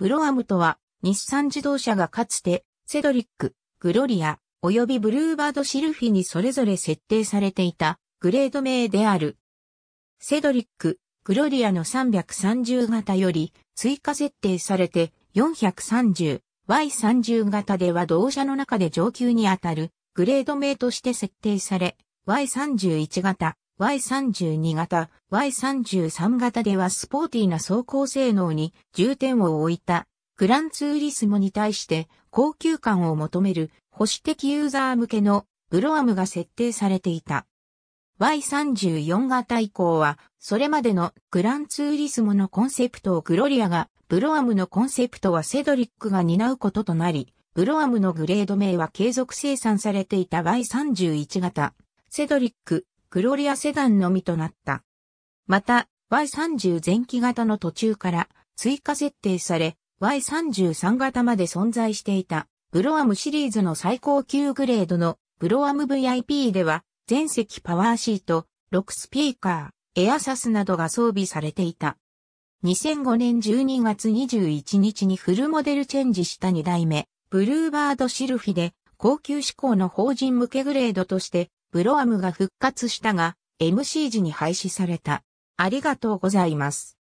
ブロアムとは、日産自動車がかつて、セドリック、グロリア、及びブルーバードシルフィにそれぞれ設定されていた、グレード名である。セドリック、グロリアの330型より、追加設定されて、430、Y30 型では同社の中で上級にあたる、グレード名として設定され、Y31 型、Y32 型、Y33 型ではスポーティーな走行性能に重点を置いたグランツーリスモに対して高級感を求める保守的ユーザー向けのブロアムが設定されていた。Y34 型以降は、それまでのグランツーリスモのコンセプトをグロリアが、ブロアムのコンセプトはセドリックが担うこととなり、ブロアムのグレード名は継続生産されていた Y31 型、セドリックグロリアセダンのみとなった。また、Y30 前期型の途中から追加設定され、Y33 型まで存在していた、ブロアムシリーズの最高級グレードのブロアム VIP では、全席パワーシート、6スピーカー、エアサスなどが装備されていた。2005年12月21日にフルモデルチェンジした2代目、ブルーバードシルフィで、高級志向の法人向けグレードとしてブロアムが復活したが、MC 時に廃止された。ありがとうございます。